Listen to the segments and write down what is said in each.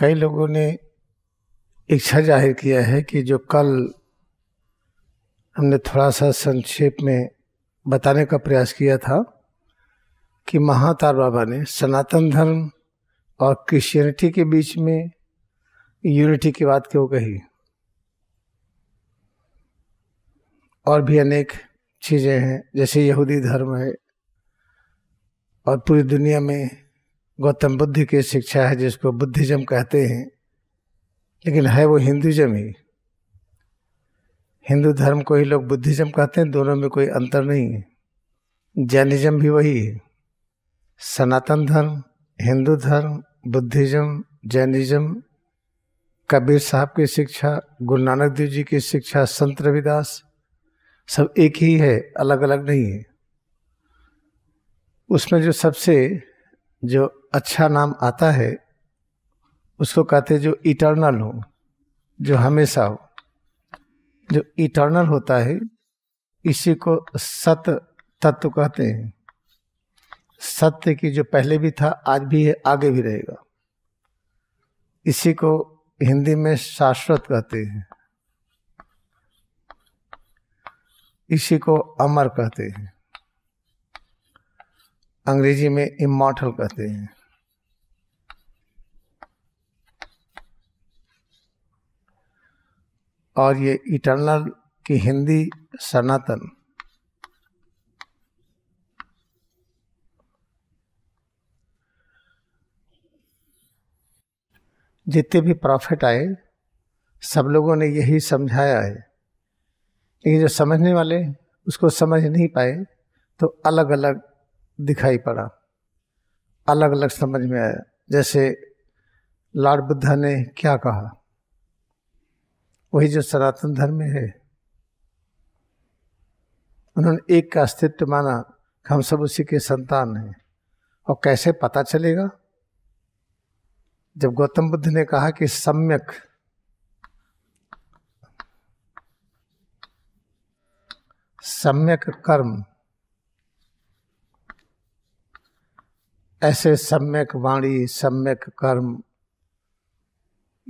कई लोगों ने इच्छा जाहिर किया है कि जो कल हमने थोड़ा सा संक्षेप में बताने का प्रयास किया था कि महातार बाबा ने सनातन धर्म और क्रिश्चियनिटी के बीच में यूनिटी की बात क्यों कही और भी अनेक चीज़ें हैं जैसे यहूदी धर्म है और पूरी दुनिया में गौतम बुद्ध की शिक्षा है जिसको बुद्धिज्म कहते हैं लेकिन है वो हिंदुज्म ही हिंदू धर्म को ही लोग बुद्धिज्म कहते हैं दोनों में कोई अंतर नहीं है जैनिज्म भी वही है सनातन धर्म हिंदू धर्म बुद्धिज्म जैनिज्म कबीर साहब की शिक्षा गुरु नानक देव जी की शिक्षा संत रविदास सब एक ही है अलग अलग नहीं है उसमें जो सबसे जो अच्छा नाम आता है उसको कहते जो इटर्नल हो जो हमेशा हो जो इटर्नल होता है इसी को सत तत्व कहते हैं सत्य की जो पहले भी था आज भी है आगे भी रहेगा इसी को हिंदी में शाश्वत कहते हैं इसी को अमर कहते हैं अंग्रेजी में इमोटल कहते हैं और ये इटर्नल की हिंदी सनातन जितने भी प्रॉफिट आए सब लोगों ने यही समझाया है लेकिन जो समझने वाले उसको समझ नहीं पाए तो अलग अलग दिखाई पड़ा अलग अलग समझ में आया जैसे लॉर्ड बुद्धा ने क्या कहा वही जो सनातन धर्म है उन्होंने एक का अस्तित्व माना कि हम सब उसी के संतान हैं और कैसे पता चलेगा जब गौतम बुद्ध ने कहा कि सम्यक सम्यक कर्म ऐसे सम्यक वाणी सम्यक कर्म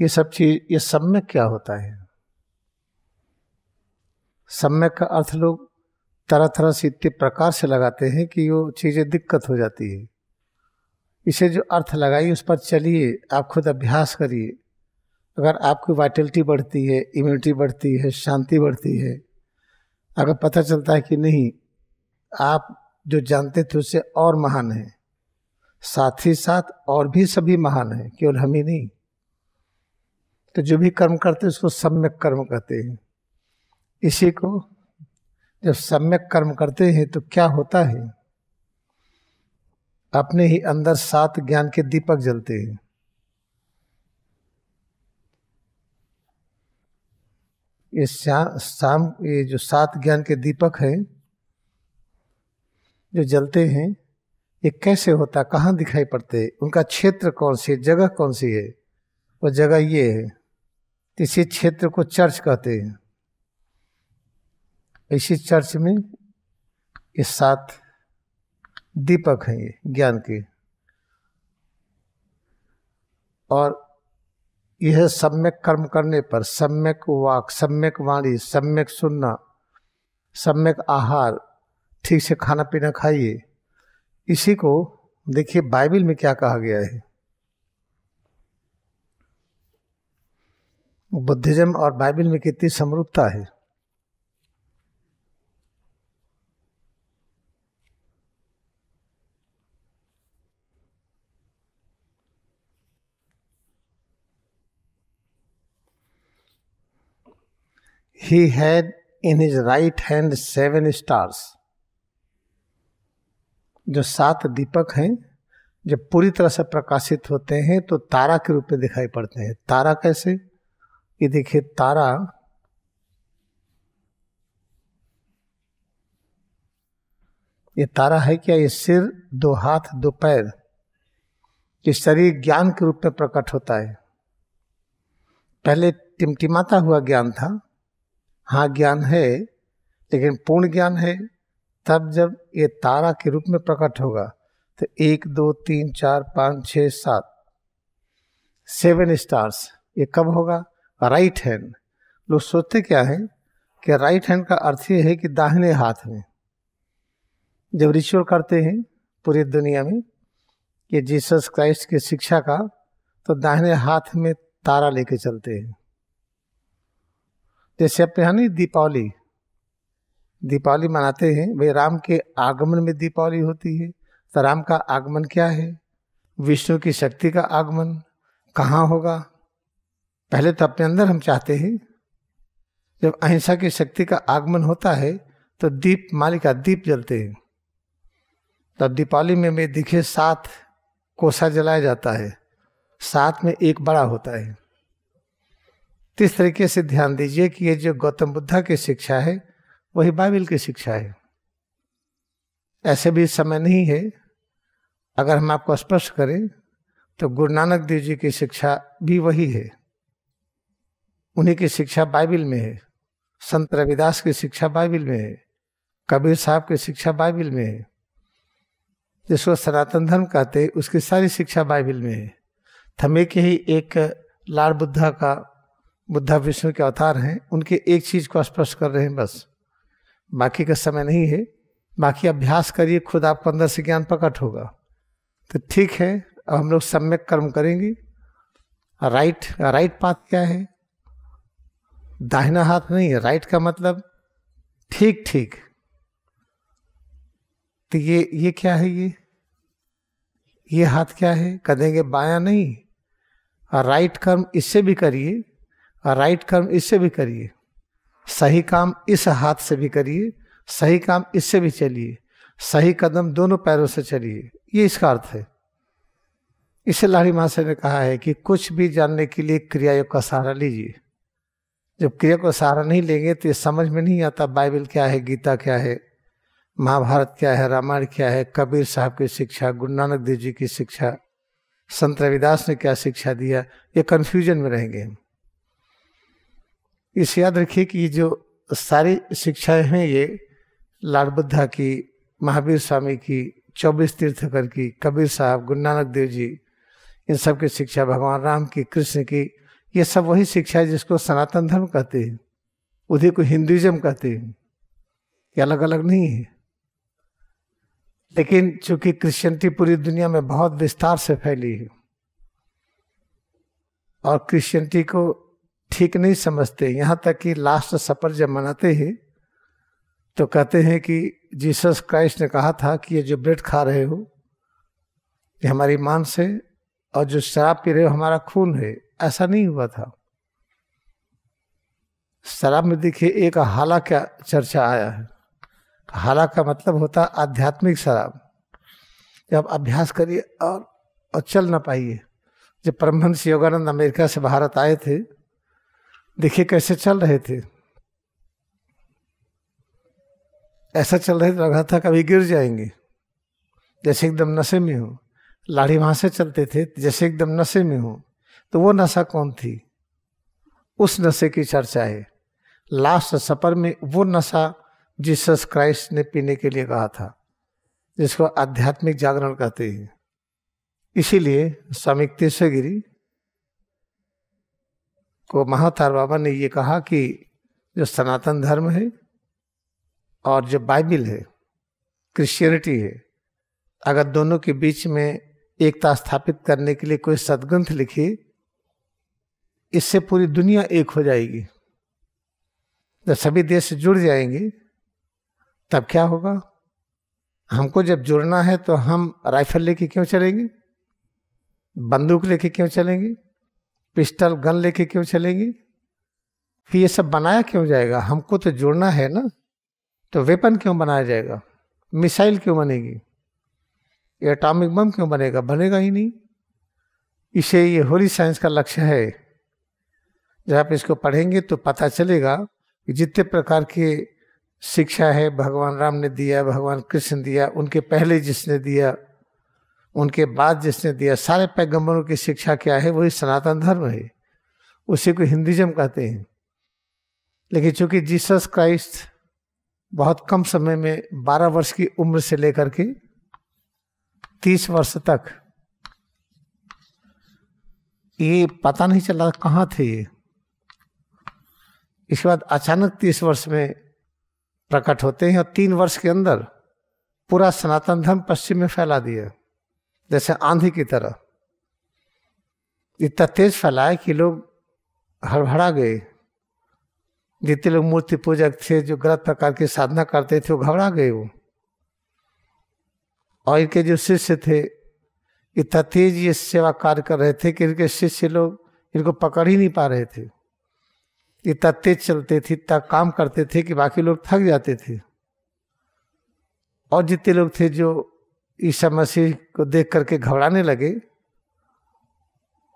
ये सब चीज ये सम्यक क्या होता है सम्यक का अर्थ लोग तरह तरह से इतने प्रकार से लगाते हैं कि वो चीज़ें दिक्कत हो जाती है इसे जो अर्थ लगाइए उस पर चलिए आप खुद अभ्यास करिए अगर आपकी वाइटलिटी बढ़ती है इम्यूनिटी बढ़ती है शांति बढ़ती है अगर पता चलता है कि नहीं आप जो जानते थे उससे और महान हैं साथ ही साथ और भी सभी महान हैं केवल हम ही नहीं तो जो भी कर्म करते हैं उसको सम्यक कर्म कहते हैं इसी को जब सम्यक कर्म करते हैं तो क्या होता है अपने ही अंदर सात ज्ञान के दीपक जलते हैं ये शाम ये जो सात ज्ञान के दीपक हैं जो जलते हैं ये कैसे होता कहाँ दिखाई पड़ते उनका क्षेत्र कौन सी जगह कौन सी है वो जगह ये है इसी क्षेत्र को चर्च कहते हैं इसी चर्च में ये सात दीपक हैं ये ज्ञान के और यह सम्यक कर्म करने पर सम्यक वाक सम्यक वाणी सम्यक सुनना सम्यक आहार ठीक से खाना पीना खाइए इसी को देखिए बाइबल में क्या कहा गया है बुद्धिज्म और बाइबल में कितनी समरूपता है He had in his right hand seven stars. जो सात दीपक हैं जब पूरी तरह से प्रकाशित होते हैं तो तारा के रूप में दिखाई पड़ते हैं तारा कैसे ये देखिए तारा ये तारा है क्या ये सिर दो हाथ दो पैर ये शरीर ज्ञान के रूप में प्रकट होता है पहले टिमटिमाता हुआ ज्ञान था हाँ ज्ञान है लेकिन पूर्ण ज्ञान है तब जब ये तारा के रूप में प्रकट होगा तो एक दो तीन चार पाँच छ सात सेवन स्टार्स ये कब होगा राइट हैंड लोग सोचते क्या है कि राइट हैंड का अर्थ ये है कि दाहिने हाथ में जब रिचुअल करते हैं पूरी दुनिया में ये जीसस क्राइस्ट की शिक्षा का तो दाहिने हाथ में तारा लेके चलते हैं जैसे अपने यहाँ नहीं दीपावली दीपावली मनाते हैं भाई राम के आगमन में दीपावली होती है तो राम का आगमन क्या है विष्णु की शक्ति का आगमन कहाँ होगा पहले तो अपने अंदर हम चाहते हैं जब अहिंसा की शक्ति का आगमन होता है तो दीप मालिका दीप जलते हैं तब तो दीपावली में मैं दिखे सात कोसा जलाया जाता है साथ में एक बड़ा होता है इस तरीके से ध्यान दीजिए कि ये जो गौतम बुद्धा की शिक्षा है वही बाइबिल की शिक्षा है ऐसे भी समय नहीं है अगर हम आपको स्पष्ट करें तो गुरु नानक देव जी की शिक्षा भी वही है उन्हीं की शिक्षा बाइबिल में है संत रविदास की शिक्षा बाइबिल में है कबीर साहब की शिक्षा बाइबिल में है जिसको सनातन धर्म कहते हैं उसकी सारी शिक्षा बाइबिल में है थमे के ही एक लाल बुद्धा का बुद्धा विष्णु के अवतार हैं उनके एक चीज़ को स्पष्ट कर रहे हैं बस बाकी का समय नहीं है बाकी अभ्यास करिए खुद आपको अंदर से ज्ञान प्रकट होगा तो ठीक है अब हम लोग सम्यक कर्म करेंगे राइट राइट पाथ क्या है दाहिना हाथ नहीं है राइट का मतलब ठीक ठीक तो ये ये क्या है ये ये हाथ क्या है देंगे बाया नहीं और राइट कर्म इससे भी करिए और राइट कर्म इससे भी करिए सही काम इस हाथ से भी करिए सही काम इससे भी चलिए सही कदम दोनों पैरों से चलिए ये इसका अर्थ है इसे लाड़ी महाशय ने कहा है कि कुछ भी जानने के लिए क्रिया योग का सहारा लीजिए जब क्रिया को सहारा नहीं लेंगे तो ये समझ में नहीं आता बाइबल क्या है गीता क्या है महाभारत क्या है रामायण क्या है कबीर साहब की शिक्षा गुरु नानक देव जी की शिक्षा संत रविदास ने क्या शिक्षा दिया ये कन्फ्यूजन में रहेंगे हम इस याद रखिए कि जो सारी शिक्षाएं हैं ये लाल बुद्धा की महावीर स्वामी की चौबीस तीर्थकर की कबीर साहब गुरु नानक देव जी इन सब की शिक्षा भगवान राम की कृष्ण की ये सब वही शिक्षा है जिसको सनातन धर्म कहते हैं उधी को हिंदुइज्म कहते हैं ये अलग अलग नहीं है लेकिन चूंकि क्रिश्चियनिटी पूरी दुनिया में बहुत विस्तार से फैली है और क्रिश्चियनिटी को ठीक नहीं समझते यहाँ तक कि लास्ट सफर जब मनाते हैं तो कहते हैं कि जीसस क्राइस्ट ने कहा था कि ये जो ब्रेड खा रहे हो ये हमारी मांस है और जो शराब पी रहे हो हमारा खून है ऐसा नहीं हुआ था शराब में देखिए एक हाला का चर्चा आया है हाला का मतलब होता आध्यात्मिक शराब जब अभ्यास करिए और, और चल ना पाइए जब परमहंस योगानंद अमेरिका से भारत आए थे देखिए कैसे चल रहे थे ऐसा चल रहे लग रहा था कभी गिर जाएंगे जैसे एकदम नशे में हो लाड़ी वहां से चलते थे जैसे एकदम नशे में हो तो वो नशा कौन थी उस नशे की चर्चा है लास्ट सफर में वो नशा जीसस क्राइस्ट ने पीने के लिए कहा था जिसको आध्यात्मिक जागरण कहते हैं इसीलिए स्वामी तेश्वरगिरी को महातार बाबा ने ये कहा कि जो सनातन धर्म है और जो बाइबिल है क्रिश्चियनिटी है अगर दोनों के बीच में एकता स्थापित करने के लिए कोई सदग्रंथ लिखे इससे पूरी दुनिया एक हो जाएगी जब सभी देश जुड़ जाएंगे तब क्या होगा हमको जब जुड़ना है तो हम राइफल लेके क्यों चलेंगे बंदूक लेके क्यों चलेंगे पिस्टल गन लेके क्यों चलेंगे कि ये सब बनाया क्यों जाएगा हमको तो जुड़ना है ना तो वेपन क्यों बनाया जाएगा मिसाइल क्यों बनेगी एटॉमिक बम क्यों बनेगा बनेगा ही नहीं इसे ये होली साइंस का लक्ष्य है जब आप इसको पढ़ेंगे तो पता चलेगा कि जितने प्रकार के शिक्षा है भगवान राम ने दिया भगवान कृष्ण दिया उनके पहले जिसने दिया उनके बाद जिसने दिया सारे पैगंबरों की शिक्षा क्या है वही सनातन धर्म है उसी को हिंदुज़म कहते हैं लेकिन चूंकि जीसस क्राइस्ट बहुत कम समय में 12 वर्ष की उम्र से लेकर के 30 वर्ष तक ये पता नहीं चला कहाँ थे ये इसके बाद अचानक 30 वर्ष में प्रकट होते हैं और तीन वर्ष के अंदर पूरा सनातन धर्म पश्चिम में फैला दिया जैसे आंधी की तरह इतना तेज फैलाए कि लोग हड़बड़ा गए जितने लोग मूर्ति पूजक थे जो गलत प्रकार की साधना करते थे वो घबरा गए वो और इनके जो शिष्य थे इतना तेज ये सेवा कार्य कर रहे थे कि इनके शिष्य लोग इनको पकड़ ही नहीं पा रहे थे इतना तेज चलते थे इतना काम करते थे कि बाकी लोग थक जाते थे और जितने लोग थे जो ईसा मसीह को देख करके घबराने लगे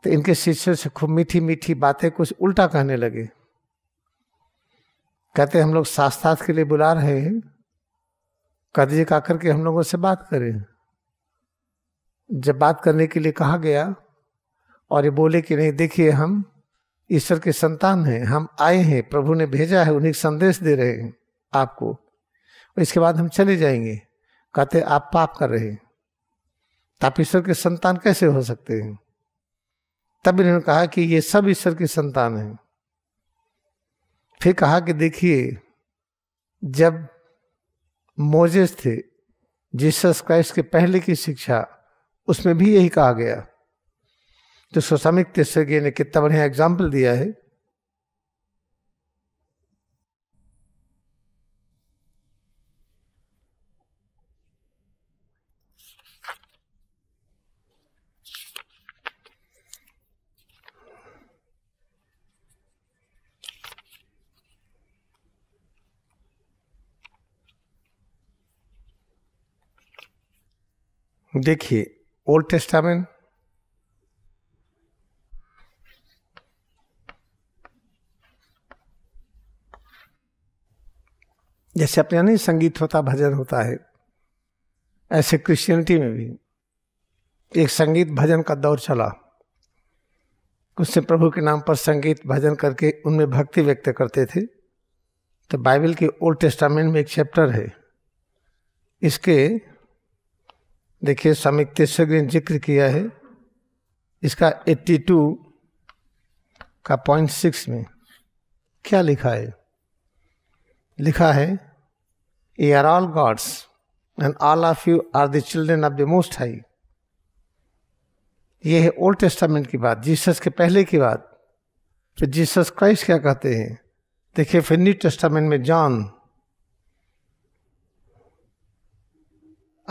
तो इनके शिष्यों से खूब मीठी मीठी बातें कुछ उल्टा कहने लगे कहते हम लोग शास्त्रार्थ के लिए बुला रहे हैं कह दीजिए कहा करके हम लोगों से बात करें जब बात करने के लिए कहा गया और ये बोले कि नहीं देखिए हम ईश्वर के संतान हैं हम आए हैं प्रभु ने भेजा है उन्हें संदेश दे रहे हैं आपको इसके बाद हम चले जाएंगे कहते आप पाप कर रहे हैं आप ईश्वर के संतान कैसे हो सकते हैं तब इन्होंने कहा कि ये सब ईश्वर की संतान है फिर कहा कि देखिए जब मोजेस थे जीसस क्राइस्ट के पहले की शिक्षा उसमें भी यही कहा गया तो स्वामी तेसरगे ने कितना बढ़िया एग्जाम्पल दिया है देखिए ओल्ड टेस्टामेंट जैसे अपने नहीं संगीत होता भजन होता है ऐसे क्रिश्चियनिटी में भी एक संगीत भजन का दौर चला उससे प्रभु के नाम पर संगीत भजन करके उनमें भक्ति व्यक्त करते थे तो बाइबल के ओल्ड टेस्टामेंट में एक चैप्टर है इसके देखिए समिक्तेश्वर ने जिक्र किया है इसका 82 का पॉइंट सिक्स में क्या लिखा है लिखा है ये are all gods and all of you are the children of the most high ये है ओल्ड टेस्टामेंट की बात जीसस के पहले की बात फिर जीसस क्राइस्ट क्या कहते हैं देखिए फिर न्यू टेस्टामेंट में John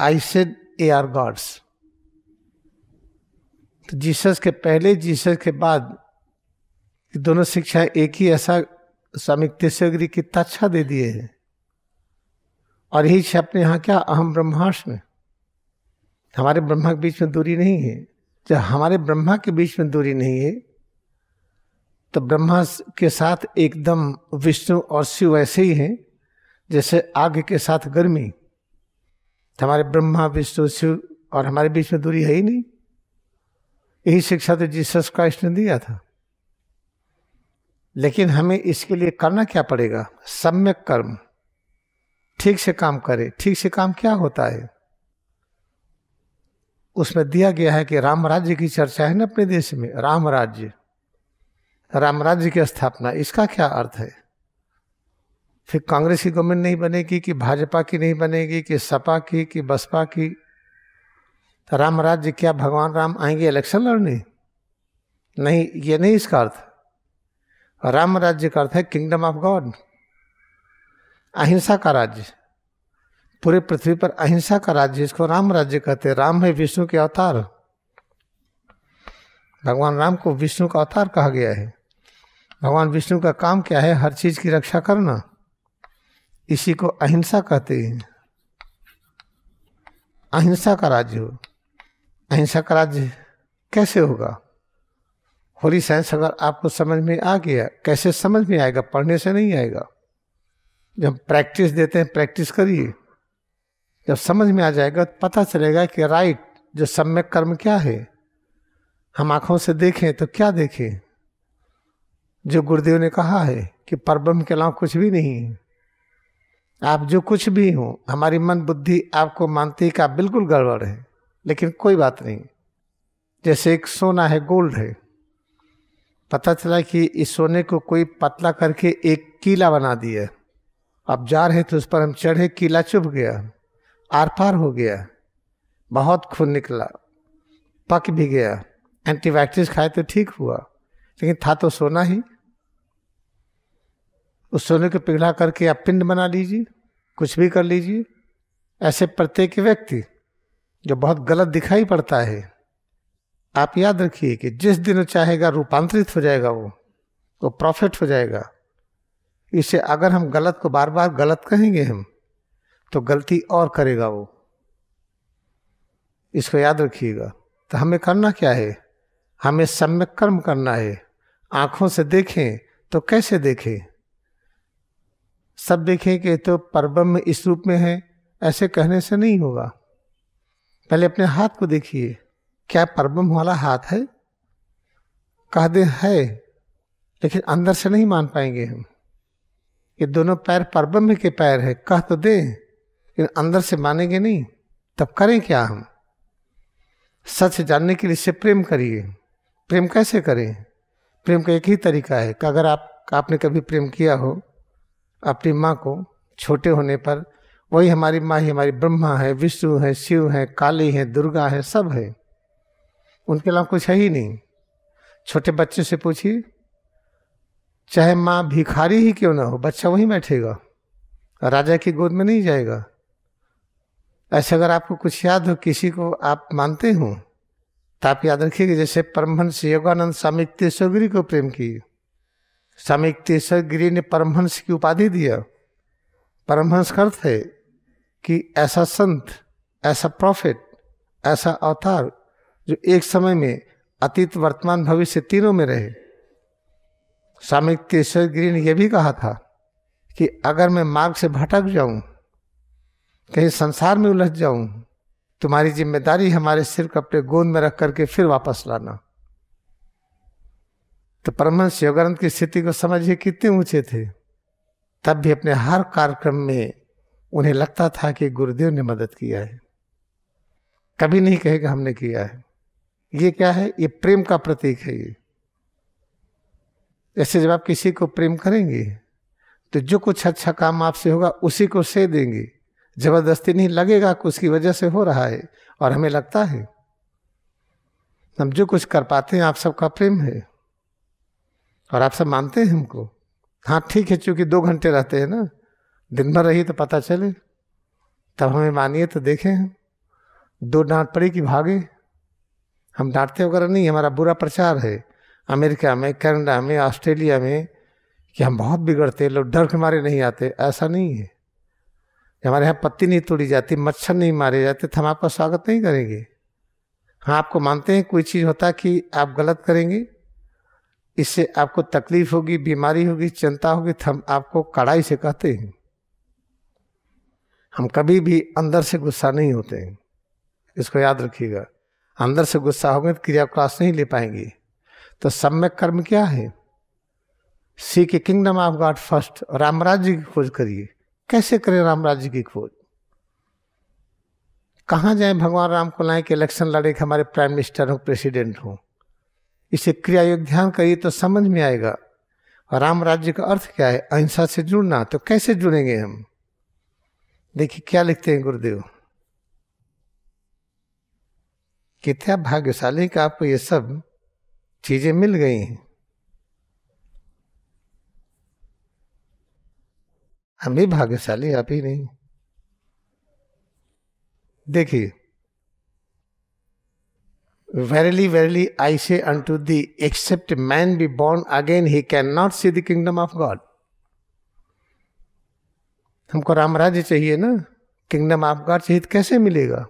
I said a are gods तो जीसस के पहले जीसस के बाद दोनों शिक्षाएं एक ही ऐसा स्वामी तेसगिरी की अच्छा दे दिए हैं और यही है अपने यहाँ क्या अहम में हमारे ब्रह्मा के बीच में दूरी नहीं है जब हमारे ब्रह्मा के बीच में दूरी नहीं है तो ब्रह्मा के साथ एकदम विष्णु और शिव ऐसे ही हैं जैसे आग के साथ गर्मी तो हमारे ब्रह्मा विष्णु शिव और हमारे बीच में दूरी है ही नहीं यही शिक्षा तो जीसस क्राइस्ट ने दिया था लेकिन हमें इसके लिए करना क्या पड़ेगा सम्यक कर्म ठीक से काम करें ठीक से काम क्या होता है उसमें दिया गया है कि राम राज्य की चर्चा है ना अपने देश में राम राज्य राम राज्य की स्थापना इसका क्या अर्थ है फिर कांग्रेस की गवर्नमेंट नहीं बनेगी कि भाजपा की नहीं बनेगी कि सपा की कि बसपा की तो राम राज्य क्या भगवान राम आएंगे इलेक्शन लड़ने नहीं ये नहीं इसका अर्थ राम राज्य का अर्थ है किंगडम ऑफ गॉड अहिंसा का राज्य पूरे पृथ्वी पर अहिंसा का राज्य इसको राम राज्य कहते हैं राम है विष्णु के अवतार भगवान राम को विष्णु का अवतार कहा गया है भगवान विष्णु का काम क्या है हर चीज की रक्षा करना इसी को अहिंसा कहते हैं अहिंसा का राज्य हो अहिंसा का राज्य कैसे होगा होली साइंस अगर आपको समझ में आ गया कैसे समझ में आएगा पढ़ने से नहीं आएगा जब प्रैक्टिस देते हैं प्रैक्टिस करिए जब समझ में आ जाएगा तो पता चलेगा कि राइट जो सम्यक कर्म क्या है हम आँखों से देखें तो क्या देखें जो गुरुदेव ने कहा है कि परब्रह्म के अलावा कुछ भी नहीं है आप जो कुछ भी हो हमारी मन बुद्धि आपको मानती का कि आप बिल्कुल गड़बड़ है लेकिन कोई बात नहीं जैसे एक सोना है गोल्ड है पता चला कि इस सोने को कोई पतला करके एक कीला बना दिया अब जा रहे थे उस पर हम चढ़े कीला चुभ गया आर पार हो गया बहुत खून निकला पक भी गया एंटीबायोटिक्स खाए तो ठीक हुआ लेकिन था तो सोना ही उस सोने को पिघला करके आप पिंड बना लीजिए कुछ भी कर लीजिए ऐसे प्रत्येक व्यक्ति जो बहुत गलत दिखाई पड़ता है आप याद रखिए कि जिस दिन चाहेगा रूपांतरित हो जाएगा वो वो प्रॉफिट हो जाएगा इसे अगर हम गलत को बार बार गलत कहेंगे हम तो गलती और करेगा वो इसको याद रखिएगा तो हमें करना क्या है हमें सम्यक कर्म करना है आँखों से देखें तो कैसे देखें सब देखें कि तो परब्रह्म इस रूप में है ऐसे कहने से नहीं होगा पहले अपने हाथ को देखिए क्या परब्रह्म वाला हाथ है कह दे है लेकिन अंदर से नहीं मान पाएंगे हम ये दोनों पैर परब्रह्म के पैर है कह तो दे लेकिन अंदर से मानेंगे नहीं तब करें क्या हम सच जानने के लिए इससे प्रेम करिए प्रेम कैसे करें प्रेम का एक ही तरीका है कि अगर आप आपने कभी प्रेम किया हो अपनी माँ को छोटे होने पर वही हमारी माँ ही हमारी ब्रह्मा है विष्णु है शिव है काली है दुर्गा है सब है उनके अलावा कुछ है ही नहीं छोटे बच्चे से पूछिए चाहे माँ भिखारी ही क्यों ना हो बच्चा वहीं बैठेगा राजा की गोद में नहीं जाएगा ऐसे अगर आपको कुछ याद हो किसी को आप मानते हो तो आप याद रखिएगा जैसे परमहंस योगानंद स्वामी तेसोगिरी को प्रेम किए स्वामी सामिकतेश्वर गिरी ने परमहंस की उपाधि दिया परमहंस अर्थ है कि ऐसा संत ऐसा प्रॉफिट ऐसा अवतार जो एक समय में अतीत वर्तमान भविष्य तीनों में रहे सामिकतेश्वर गिरी ने यह भी कहा था कि अगर मैं मार्ग से भटक जाऊं कहीं संसार में उलझ जाऊं तुम्हारी जिम्मेदारी हमारे सिर को अपने गोद में रख करके फिर वापस लाना तो परमहंस योगानंद की स्थिति को समझिए कितने ऊंचे थे तब भी अपने हर कार्यक्रम में उन्हें लगता था कि गुरुदेव ने मदद किया है कभी नहीं कहेगा हमने किया है ये क्या है ये प्रेम का प्रतीक है ये ऐसे जब आप किसी को प्रेम करेंगे तो जो कुछ अच्छा काम आपसे होगा उसी को से देंगे जबरदस्ती नहीं लगेगा कि उसकी वजह से हो रहा है और हमें लगता है हम जो कुछ कर पाते हैं आप सबका प्रेम है और आप सब मानते हैं हमको हाँ ठीक है चूँकि दो घंटे रहते हैं ना दिन भर रही तो पता चले तब हमें मानिए तो देखें हम दो डांट पड़ी कि भागे हम डांटते वगैरह नहीं हमारा बुरा प्रचार है अमेरिका में कनाडा में ऑस्ट्रेलिया में कि हम बहुत बिगड़ते लोग डर के मारे नहीं आते ऐसा नहीं है हमारे यहाँ पत्ती नहीं तोड़ी जाती मच्छर नहीं मारे जाते तो हम आपका स्वागत नहीं करेंगे हाँ आपको मानते हैं कोई चीज़ होता कि आप गलत करेंगे इससे आपको तकलीफ होगी बीमारी होगी चिंता होगी तो हम आपको कड़ाई से कहते हैं हम कभी भी अंदर से गुस्सा नहीं होते हैं इसको याद रखिएगा अंदर से गुस्सा होंगे तो क्रिया क्रॉस नहीं ले पाएंगे तो सम्यक कर्म क्या है seek kingdom of God first Ramrajya की खोज करिए कैसे करें रामराज्य की खोज कहाँ जाए भगवान राम को लाएं कि इलेक्शन लड़े कि हमारे प्राइम मिनिस्टर हों प्रेसिडेंट हों इसे क्रिया योग ध्यान करिए तो समझ में आएगा और राम राज्य का अर्थ क्या है अहिंसा से जुड़ना तो कैसे जुड़ेंगे हम देखिए क्या लिखते हैं गुरुदेव कितना भाग्यशाली का आपको ये सब चीजें मिल गई हैं हम भी भाग्यशाली आप ही नहीं देखिए Verily, verily, I say unto thee, except a man be born again, he cannot see the kingdom of God. हमको राम राज्य चाहिए ना किंगडम ऑफ गॉड चाहिए कैसे मिलेगा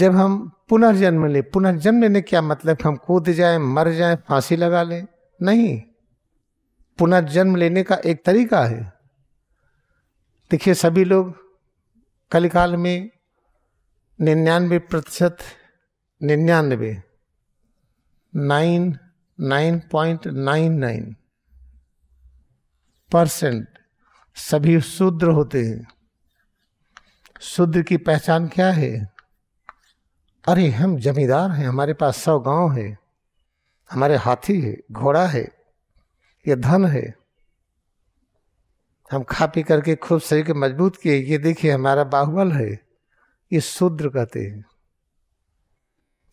जब हम पुनर्जन्म ले पुनर्जन्म लेने क्या मतलब हम कूद जाए मर जाए फांसी लगा ले नहीं पुनर्जन्म लेने का एक तरीका है देखिए सभी लोग कलिकाल में निन्यानवे प्रतिशत निन्यानवे nine nine point nine nine percent सभी शूद्र होते हैं शूद्र की पहचान क्या है अरे हम जमींदार हैं हमारे पास सौ गांव है हमारे हाथी है घोड़ा है ये धन है हम खा पी करके खूब शरीर के मजबूत किए ये देखिए हमारा बाहुबल है ये शूद्र कहते हैं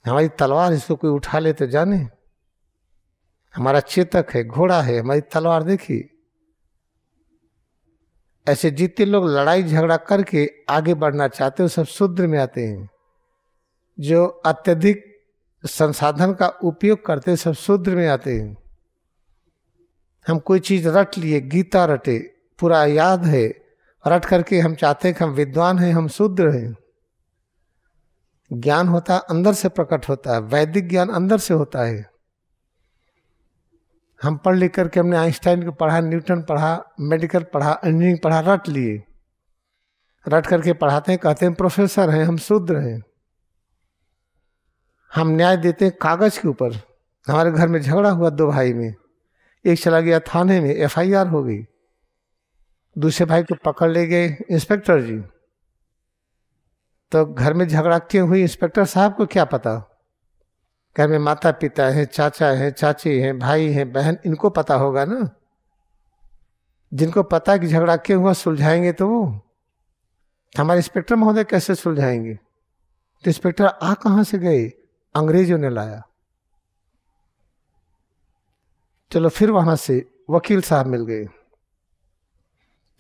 हमारी तलवार इसको कोई उठा ले तो जाने हमारा चेतक है घोड़ा है हमारी तलवार देखिए ऐसे जितने लोग लड़ाई झगड़ा करके आगे बढ़ना चाहते हो सब शूद्र में आते हैं जो अत्यधिक संसाधन का उपयोग करते सब शूद्र में आते हैं हम कोई चीज़ रट लिए गीता रटे पूरा याद है रट करके हम चाहते हैं कि हम विद्वान हैं हम शूद्र हैं ज्ञान होता है अंदर से प्रकट होता है वैदिक ज्ञान अंदर से होता है हम पढ़ लिख करके हमने आइंस्टाइन को पढ़ा न्यूटन पढ़ा मेडिकल पढ़ा इंजीनियरिंग पढ़ा रट लिए रट करके पढ़ाते हैं कहते हैं प्रोफेसर हैं हम शूद्र हैं हम न्याय देते हैं कागज़ के ऊपर हमारे घर में झगड़ा हुआ दो भाई में एक चला गया थाने में एफआईआर हो गई दूसरे भाई को पकड़ ले गए इंस्पेक्टर जी तो घर में झगड़ा क्यों हुई इंस्पेक्टर साहब को क्या पता घर में माता पिता हैं चाचा हैं चाची हैं भाई हैं बहन इनको पता होगा ना जिनको पता कि झगड़ा क्यों हुआ सुलझाएंगे तो वो हमारे इंस्पेक्टर महोदय कैसे सुलझाएंगे तो इंस्पेक्टर आ कहाँ से गए अंग्रेजों ने लाया चलो फिर वहां से वकील साहब मिल गए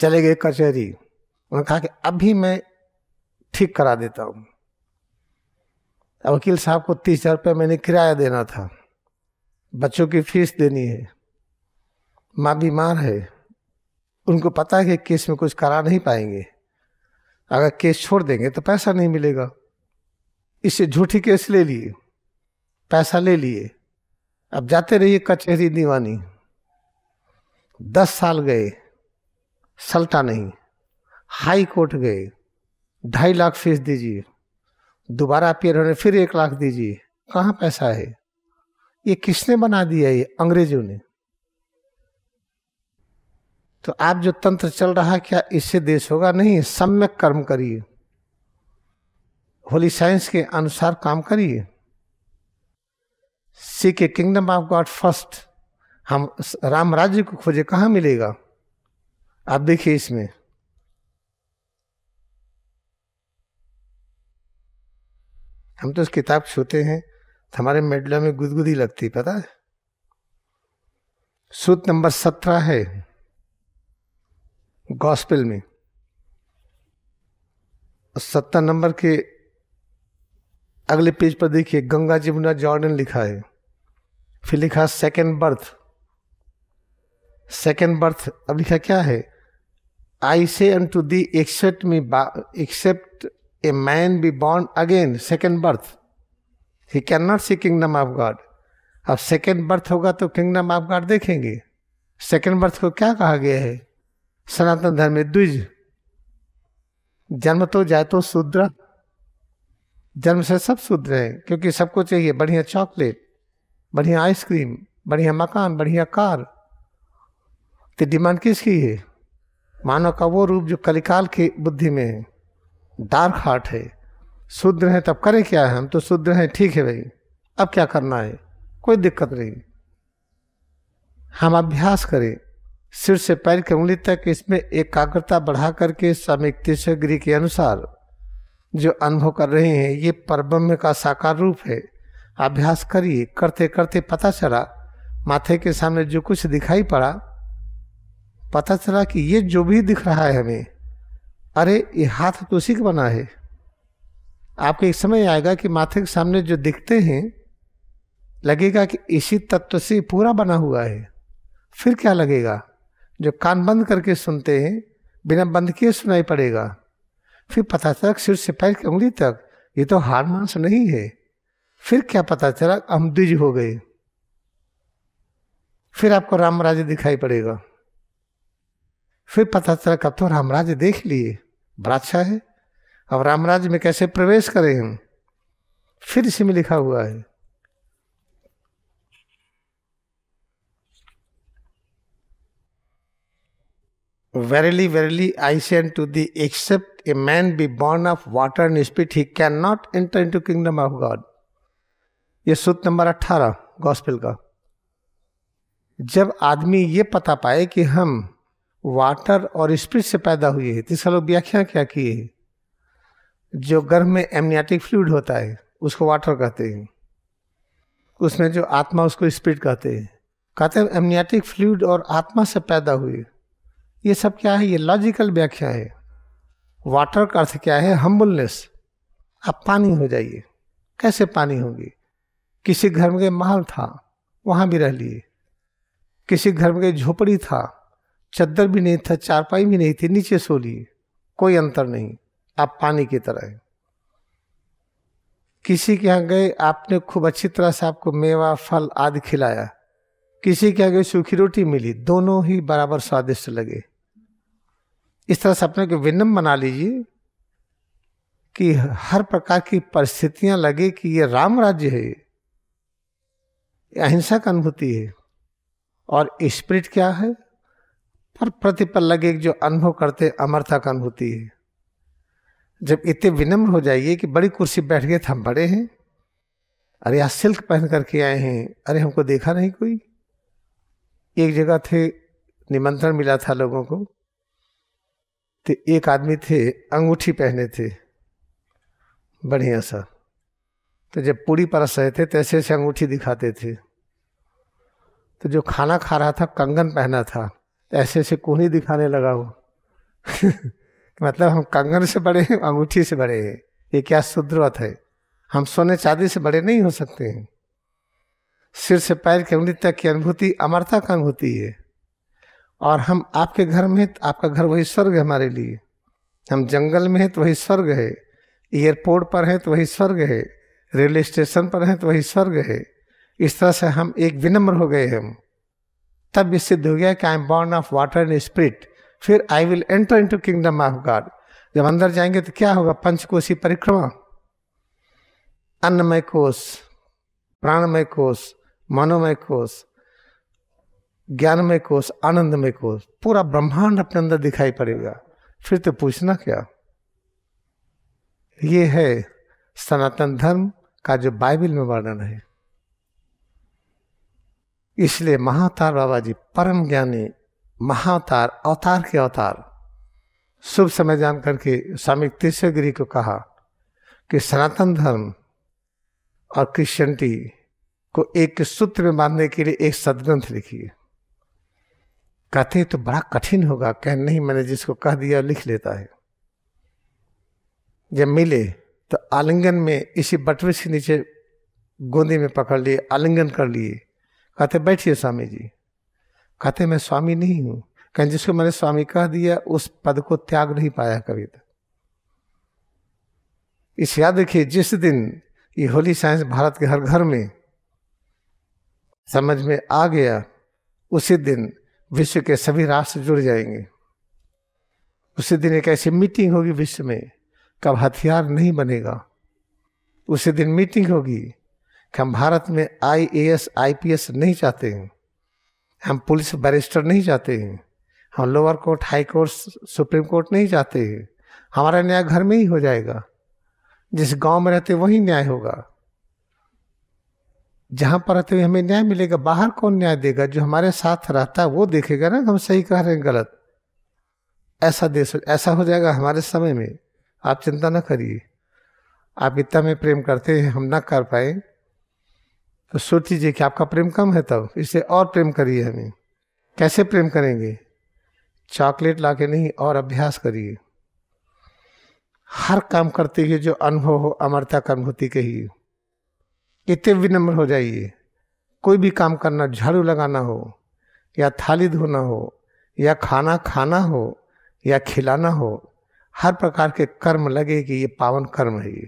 चले गए कचहरी उन्होंने कहा कि अभी मैं ठीक करा देता हूँ वकील साहब को तीस हजार रुपये मैंने किराया देना था बच्चों की फीस देनी है माँ बीमार है उनको पता है कि केस में कुछ करा नहीं पाएंगे अगर केस छोड़ देंगे तो पैसा नहीं मिलेगा इससे झूठी केस ले लिए पैसा ले लिए अब जाते रहिए कचहरी दीवानी दस साल गए सलटा नहीं हाई कोर्ट गए ढाई लाख फीस दीजिए दोबारा अपियर होने फिर एक लाख दीजिए कहाँ पैसा है ये किसने बना दिया ये अंग्रेजों ने तो आप जो तंत्र चल रहा है क्या इससे देश होगा नहीं सम्यक कर्म करिए होली साइंस के अनुसार काम करिए सी seek kingdom of God first हम राम राज्य को खोजे कहाँ मिलेगा आप देखिए इसमें हम तो उस किताब छूते हैं तो हमारे मेडलों में गुदगुदी लगती पता है सूत नंबर सत्रह है गॉस्पेल में सत्तर नंबर के अगले पेज पर देखिए गंगा जमुना जॉर्डन लिखा है फिर लिखा सेकेंड बर्थ सेकेंड बर्थ अब लिखा क्या है I say and to thee except me except a man be born again second birth he can not see kingdom of God अब सेकेंड बर्थ होगा तो किंगडम ऑफ गॉड देखेंगे second birth को क्या कहा गया है सनातन धर्म में द्विज जन्म तो जाए तो शूद्र जन्म से सब शूद्र हैं क्योंकि सबको चाहिए बढ़िया चॉकलेट बढ़िया आइसक्रीम बढ़िया मकान बढ़िया कार तो डिमांड किसकी है मानव का वो रूप जो कलिकाल की बुद्धि में है डार्क हार्ट है शुद्र है तब करें क्या है हम तो शुद्र हैं ठीक है भाई अब क्या करना है कोई दिक्कत नहीं हम अभ्यास करें सिर से पैर की उंगली तक इसमें एकाग्रता बढ़ा करके समीक्षिग्री के अनुसार जो अनुभव कर रहे हैं ये परब्रह्म का साकार रूप है अभ्यास करिए करते करते पता चला माथे के सामने जो कुछ दिखाई पड़ा पता चला कि ये जो भी दिख रहा है हमें अरे ये हाथ तो उसी का बना है आपको एक समय आएगा कि माथे के सामने जो दिखते हैं लगेगा कि इसी तत्व से पूरा बना हुआ है फिर क्या लगेगा जो कान बंद करके सुनते हैं बिना बंद किए सुनाई पड़ेगा फिर पता चला सिर से पैर की उंगली तक ये तो हार मांस नहीं है फिर क्या पता चला हम द्विज हो गए फिर आपको रामराज दिखाई पड़ेगा फिर पता चला कब तो रामराज देख लिए भ्राक्षा है अब रामराज में कैसे प्रवेश करें हम फिर इसी में लिखा हुआ है verily verily I say to thee except a man be born of water and spirit he can not enter into kingdom of God ये सूत्र नंबर अट्ठारह गॉस्पिल का जब आदमी ये पता पाए कि हम वाटर और स्प्रिट से पैदा हुई है तीसरा लोग व्याख्या क्या की है जो गर्भ में एमनियाटिक फ्लूड होता है उसको वाटर कहते हैं उसमें जो आत्मा उसको स्प्रिट कहते हैं कहते हैं एमनियाटिक फ्लूड और आत्मा से पैदा हुई ये सब क्या है ये लॉजिकल व्याख्या है वाटर का अर्थ क्या है हम्बुलनेस आप पानी हो जाइए कैसे पानी होगी किसी घर में महल था वहाँ भी रह लिए किसी घर में झोपड़ी था चद्दर भी नहीं था चारपाई भी नहीं थी नीचे सो लिए कोई अंतर नहीं आप पानी की तरह है किसी के यहाँ गए आपने खूब अच्छी तरह से आपको मेवा फल आदि खिलाया किसी के यहाँ गए सूखी रोटी मिली दोनों ही बराबर स्वादिष्ट लगे इस तरह से अपने को विनम्र बना लीजिए कि हर प्रकार की परिस्थितियां लगे कि ये राम राज्य है ये अहिंसा का अनुभूति है और स्पिरिट क्या है और प्रतिपल लगे जो अनुभव करते अमरता का अनुभूति है जब इतने विनम्र हो जाइए कि बड़ी कुर्सी बैठ गए थे तो हम बड़े हैं अरे आज सिल्क पहन करके आए हैं अरे हमको देखा नहीं कोई एक जगह थे निमंत्रण मिला था लोगों को तो एक आदमी थे अंगूठी पहने थे बढ़िया सा तो जब पूरी परस रहे थे तैसे तो ऐसे अंगूठी दिखाते थे तो जो खाना खा रहा था कंगन पहना था ऐसे ऐसे कोहनी दिखाने लगा वो मतलब हम कंगन से बड़े हैं अंगूठी से बड़े हैं ये क्या शुद्ध है हम सोने चांदी से बड़े नहीं हो सकते हैं सिर से पैर के उंगली तक की अनुभूति अमरता का अनुभूति है और हम आपके घर में तो आपका घर वही स्वर्ग है हमारे लिए हम जंगल में हैं तो वही स्वर्ग है एयरपोर्ट पर हैं तो वही स्वर्ग है रेलवे स्टेशन पर हैं तो वही स्वर्ग है इस तरह से हम एक विनम्र हो गए हम तब ये सिद्ध हो गया कि I am born of water and spirit फिर I will enter into kingdom of God जब अंदर जाएंगे तो क्या होगा पंचकोशी परिक्रमा अन्नमय कोष प्राणमय कोष मनोमय कोश ज्ञानमय कोष आनंदमय कोष पूरा ब्रह्मांड अपने अंदर दिखाई पड़ेगा फिर तो पूछना क्या ये है सनातन धर्म का जो बाइबिल में वर्णन है इसलिए महातार बाबा जी परम ज्ञानी महातार अवतार के अवतार शुभ समय जान करके स्वामी तीसरे गिरी को कहा कि सनातन धर्म और क्रिश्चियनिटी को एक सूत्र में बांधने के लिए एक सदग्रंथ लिखिए कहते तो बड़ा कठिन होगा कह नहीं मैंने जिसको कह दिया लिख लेता है जब मिले तो आलिंगन में इसी बटवे से नीचे गोंदी में पकड़ लिए आलिंगन कर लिए कहते बैठिए स्वामी जी कहते मैं स्वामी नहीं हूं कहीं जिसको मैंने स्वामी कह दिया उस पद को त्याग नहीं पाया कभी तक तो। इस याद रखिए जिस दिन ये होली साइंस भारत के हर घर में समझ में आ गया उसी दिन विश्व के सभी राष्ट्र जुड़ जाएंगे उसी दिन एक ऐसी मीटिंग होगी विश्व में कब हथियार नहीं बनेगा उसी दिन मीटिंग होगी कि हम भारत में I A S I P S नहीं चाहते हैं हम पुलिस बैरिस्टर नहीं चाहते हैं हम lower court high court supreme court नहीं चाहते हैं हमारा न्याय घर में ही हो जाएगा जिस गांव में रहते वही न्याय होगा जहां पर रहते हुए हमें न्याय मिलेगा बाहर कौन न्याय देगा जो हमारे साथ रहता है वो देखेगा ना हम सही कह रहे हैं गलत ऐसा देश ऐसा हो जाएगा हमारे समय में आप चिंता ना करिए आप इतना में प्रेम करते हैं हम ना कर पाए तो सोच लीजिए कि आपका प्रेम कम है तब इससे और प्रेम करिए हमें कैसे प्रेम करेंगे चॉकलेट ला के नहीं और अभ्यास करिए हर काम करते हुए जो अनुभव हो अमरता का अनुभूति कहिए इतने विनम्र हो जाइए कोई भी काम करना झाड़ू लगाना हो या थाली धोना हो या खाना खाना हो या खिलाना हो हर प्रकार के कर्म लगे कि ये पावन कर्म है ये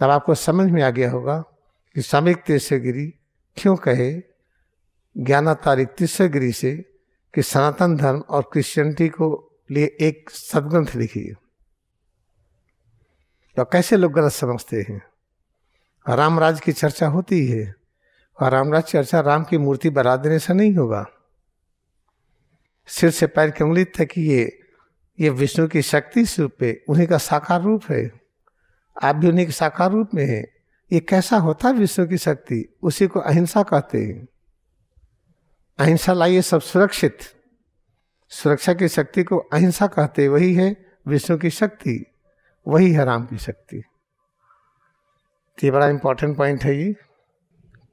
तब आपको समझ में आ गया होगा कि सामिक तीर्थगिरी क्यों कहे ज्ञाना तारिक से कि सनातन धर्म और क्रिश्चियनिटी को लिए एक सदग्रंथ लिखिए तो कैसे लोग गलत समझते हैं रामराज की चर्चा होती है और रामराज चर्चा राम की मूर्ति बना देने से नहीं होगा सिर से पैर की उंगली तक ये ये विष्णु की शक्ति स्वरूप है उन्हीं का साकार रूप है आप भी उन्हीं के साकार रूप में हैं ये कैसा होता है विष्णु की शक्ति उसी को अहिंसा कहते हैं अहिंसा लाइए सब सुरक्षित सुरक्षा की शक्ति को अहिंसा कहते वही है विष्णु की शक्ति वही है राम की शक्ति तो ये बड़ा इंपॉर्टेंट पॉइंट है ये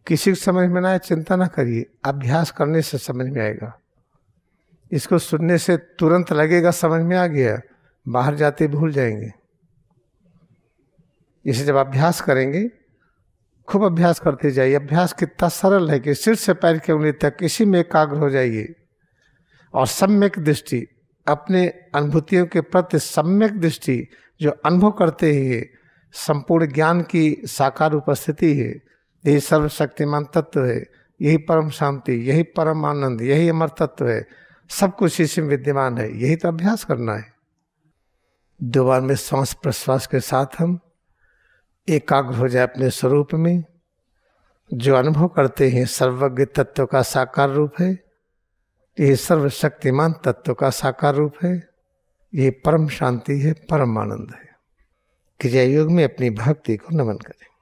किसी को समझ में ना आए चिंता ना करिए अभ्यास करने से समझ में आएगा इसको सुनने से तुरंत लगेगा समझ में आ गया बाहर जाते भूल जाएंगे इसे जब अभ्यास करेंगे खूब अभ्यास करते जाइए अभ्यास कितना सरल है कि सिर से पैर की उंगली तक इसी में एकाग्र हो जाइए और सम्यक दृष्टि अपने अनुभूतियों के प्रति सम्यक दृष्टि जो अनुभव करते ही संपूर्ण ज्ञान की साकार उपस्थिति है यही सर्वशक्तिमान तत्व है यही परम शांति यही परम आनंद यही अमर तत्व है सब कुछ इसी में विद्यमान है यही तो अभ्यास करना है दोबार में श्वास प्रश्वास के साथ हम एकाग्र हो जाए अपने स्वरूप में जो अनुभव करते हैं सर्वज्ञ तत्व का साकार रूप है ये सर्वशक्तिमान तत्व का साकार रूप है ये परम शांति है परम आनंद है क्रिया युग में अपनी भक्ति को नमन करें